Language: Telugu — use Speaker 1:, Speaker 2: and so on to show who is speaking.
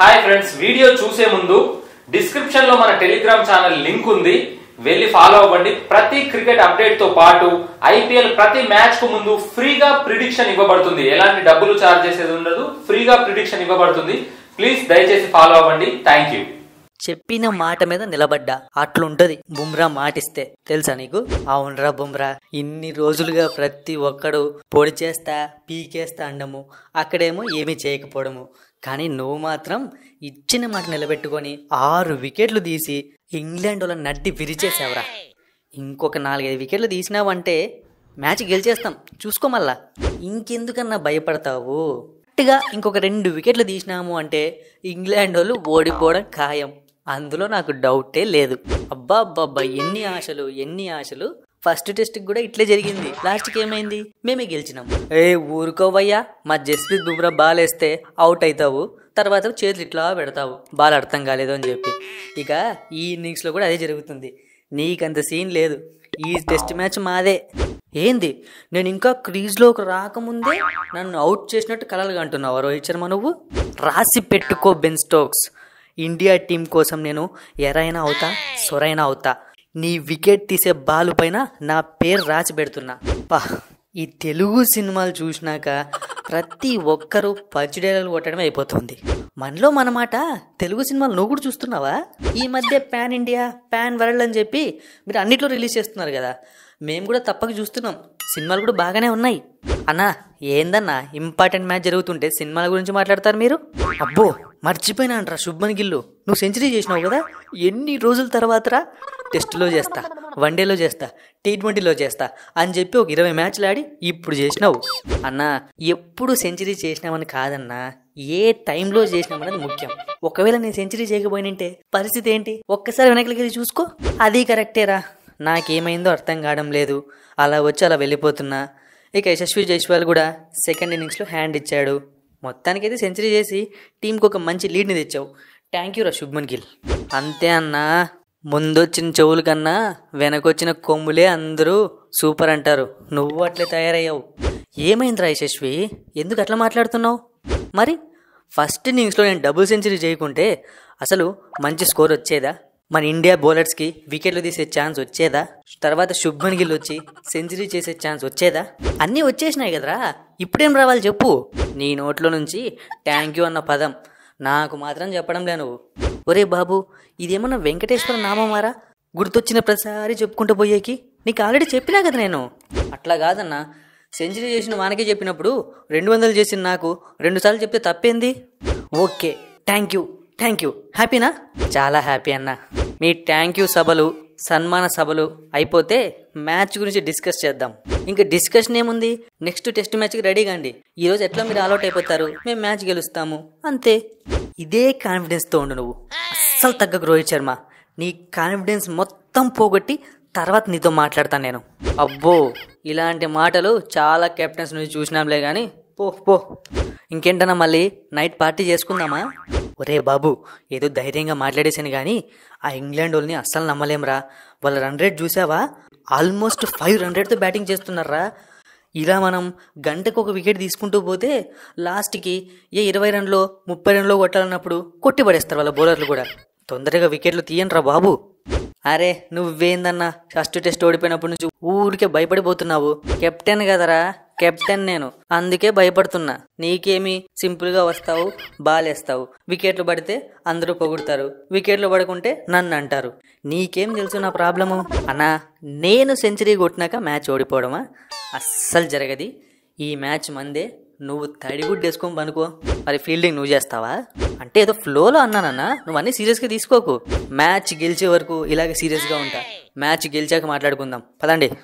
Speaker 1: హాయ్ ఫ్రెండ్స్ వీడియో చూసే ముందు డిస్క్రిప్షన్ లో మన టెలిగ్రామ్ ఛానల్ లింక్ ఉంది వెళ్ళి ఫాలో అవ్వండి ప్రతి క్రికెట్ అప్డేట్ తో పాటు ఐపీఎల్ ప్రతి కు ముందు ఫ్రీగా ప్రిడిక్షన్ ఇవ్వబడుతుంది ఎలాంటి డబ్బులు చార్జ్ చేసేది ఉండదు ఫ్రీగా ప్రిడిక్షన్ ఇవ్వబడుతుంది ప్లీజ్ దయచేసి ఫాలో అవ్వండి థ్యాంక్ యూ చెప్పిన మాట మీద నిలబడ్డా అట్లుంటది బుమ్రా మాటిస్తే తెలుసా నీకు అవునరా బుమ్రా ఇన్ని రోజులుగా ప్రతి ఒక్కడు పొడి చేస్తా పీకేస్తా అండము అక్కడేమో ఏమీ చేయకపోవడము కానీ నువ్వు మాత్రం ఇచ్చిన మాట నిలబెట్టుకొని ఆరు వికెట్లు తీసి ఇంగ్లాండ్ వాళ్ళ నడ్డి విరిచేసావరా ఇంకొక నాలుగైదు వికెట్లు తీసినావంటే మ్యాచ్ గెలిచేస్తాం చూసుకో మళ్ళా ఇంకెందుకన్నా భయపడతావు కరెక్ట్గా ఇంకొక రెండు వికెట్లు తీసినాము అంటే ఇంగ్లాండ్ వాళ్ళు ఓడిపోవడం ఖాయం అందులో నాకు డౌటే లేదు అబ్బా అబ్బా ఎన్ని ఆశలు ఎన్ని ఆశలు ఫస్ట్ టెస్ట్ కూడా ఇట్లే జరిగింది లాస్ట్కి ఏమైంది మేమే గెలిచినాం ఏ ఊరుకోవయ్యా మా జస్ప్రీత్ బుమ్రా బాల్ వేస్తే అవుట్ అవుతావు తర్వాత చేతులు ఇట్లా పెడతావు బాల్ అర్థం కాలేదు అని చెప్పి ఇక ఈ ఇన్నింగ్స్లో కూడా అదే జరుగుతుంది నీకంత సీన్ లేదు ఈ టెస్ట్ మ్యాచ్ మాదే ఏంది నేను ఇంకా క్రీజ్లోకి రాకముందే నన్ను అవుట్ చేసినట్టు కలలుగా అంటున్నావు రోహిత్ శర్మ నువ్వు రాసి పెట్టుకో బెన్ స్టోక్స్ ఇండియా టీం కోసం నేను ఎరైనా అవుతా సొరైనా అవుతా నీ వికెట్ తీసే బాలు పైన నా పేరు రాసి పెడుతున్నా పా ఈ తెలుగు సినిమాలు చూసినాక ప్రతి ఒక్కరూ పచ్చిడేలు కొట్టడం అయిపోతుంది మనలో మనమాట తెలుగు సినిమాలు నువ్వు కూడా చూస్తున్నావా ఈ మధ్య ప్యాన్ ఇండియా ప్యాన్ వరల్డ్ అని చెప్పి మీరు అన్నిట్లో రిలీజ్ చేస్తున్నారు కదా మేము కూడా తప్పక చూస్తున్నాం సినిమాలు కూడా బాగానే ఉన్నాయి అన్నా ఏందన్నా ఇంపార్టెంట్ మ్యాచ్ జరుగుతుంటే సినిమాల గురించి మాట్లాడతారు మీరు అబ్బో మర్చిపోయినా అంటారా శుభ్మన్ గిల్లు నువ్వు సెంచరీ చేసినావు కదా ఎన్ని రోజుల తర్వాతరా టెస్ట్లో చేస్తా వన్డేలో చేస్తా టీ ట్వంటీలో చేస్తా అని చెప్పి ఒక ఇరవై మ్యాచ్లు ఆడి ఇప్పుడు చేసినావు అన్నా ఎప్పుడు సెంచరీ చేసినామని కాదన్నా ఏ టైంలో చేసినామనేది ముఖ్యం ఒకవేళ నేను సెంచరీ చేయకపోయినంటే పరిస్థితి ఏంటి ఒక్కసారి వెనకలికి చూసుకో అది కరెక్టేరా నాకేమైందో అర్థం కావడం లేదు అలా వచ్చి అలా వెళ్ళిపోతున్నా ఇక యశస్వి జైస్వాల్ కూడా సెకండ్ ఇన్నింగ్స్లో హ్యాండ్ ఇచ్చాడు మొత్తానికైతే సెంచరీ చేసి టీంకి ఒక మంచి లీడ్ని తెచ్చావు థ్యాంక్ యూ రా శుభ్మన్ గిల్ అంతే అన్నా ముందొచ్చిన చెవుల కన్నా వెనకొచ్చిన కొమ్ములే అందరూ సూపర్ అంటారు నువ్వు అట్లే తయారయ్యావు ఏమైందిరా యశస్వి ఎందుకు అట్లా మాట్లాడుతున్నావు మరి ఫస్ట్ ఇన్నింగ్స్లో నేను డబుల్ సెంచరీ చేయకుంటే అసలు మంచి స్కోర్ వచ్చేదా మన ఇండియా బౌలర్స్కి వికెట్లు తీసే ఛాన్స్ వచ్చేదా తర్వాత శుభ్మన్ గిల్ వచ్చి సెంచరీ చేసే ఛాన్స్ వచ్చేదా అన్నీ వచ్చేసినాయి కదరా ఇప్పుడేం రావాలి చెప్పు నీ నోట్లో నుంచి థ్యాంక్ యూ అన్న పదం నాకు మాత్రం చెప్పడం లే నువ్వు ఒరే బాబు ఇదేమన్నా వెంకటేశ్వర నామమారా గుర్తొచ్చిన ప్రతిసారి చెప్పుకుంటూ పోయేకి నీకు ఆల్రెడీ చెప్పినా కదా నేను అట్లా కాదన్నా సెంచరీ చేసిన వానకే చెప్పినప్పుడు రెండు వందలు చేసిన నాకు రెండుసార్లు చెప్తే తప్పేంది okay thank you thank you హ్యాపీనా చాలా హ్యాపీ అన్నా మీ థ్యాంక్ యూ సభలు సన్మాన సభలు అయిపోతే మ్యాచ్ గురించి డిస్కస్ చేద్దాం ఇంకా డిస్కషన్ ఏముంది నెక్స్ట్ టెస్ట్ మ్యాచ్కి రెడీ కాండి ఈరోజు ఎట్లా మీరు ఆల్అౌట్ అయిపోతారు మేము మ్యాచ్ గెలుస్తాము అంతే ఇదే కాన్ఫిడెన్స్తో ఉండు నువ్వు అస్సలు తగ్గకు రోహిత్ శర్మ నీ కాన్ఫిడెన్స్ మొత్తం పోగొట్టి తర్వాత నీతో మాట్లాడతాను నేను అబ్బో ఇలాంటి మాటలు చాలా కెప్టెన్స్ నుంచి చూసినాంలే కానీ పో పో ఇంకేంటన్నా మళ్ళీ నైట్ పార్టీ చేసుకుందామా ఒరే బాబు ఏదో ధైర్యంగా మాట్లాడేశాను కానీ ఆ ఇంగ్లాండ్ వాళ్ళని అస్సలు నమ్మలేంరా వాళ్ళ రన్ రేట్ చూసావా ఆల్మోస్ట్ ఫైవ్ హండ్రెడ్తో బ్యాటింగ్ చేస్తున్నారా ఇలా మనం గంటకు ఒక వికెట్ తీసుకుంటూ పోతే లాస్ట్కి ఏ ఇరవై రన్లో ముప్పై రన్లో కొట్టాలన్నప్పుడు కొట్టి పడేస్తారు వాళ్ళ బౌలర్లు కూడా తొందరగా వికెట్లు తీయనరా బాబు అరే నువ్వేందన్నా ఫస్ట్ టెస్ట్ ఓడిపోయినప్పటి నుంచి ఊరికే భయపడిపోతున్నావు కెప్టెన్ కదరా కెప్టెన్ నేను అందుకే భయపడుతున్నా నీకేమి సింపుల్గా వస్తావు బాలేస్తావు వికెట్లు పడితే అందరూ పొగుడతారు వికెట్లు పడుకుంటే నన్ను అంటారు నీకేం తెలుసు నా ప్రాబ్లము అన్నా నేను సెంచరీ కొట్టినాక మ్యాచ్ ఓడిపోవడమా అస్సలు జరగది ఈ మ్యాచ్ మందే నువ్వు తడిగుడ్డేసుకొని పనుకో మరి ఫీల్డింగ్ నువ్వు చేస్తావా అంటే ఏదో ఫ్లోలో అన్నానన్నా నువ్వు అన్ని సీరియస్గా తీసుకోకు మ్యాచ్ గెలిచే వరకు ఇలాగే సీరియస్గా ఉంటా మ్యాచ్ గెలిచాక మాట్లాడుకుందాం పదండి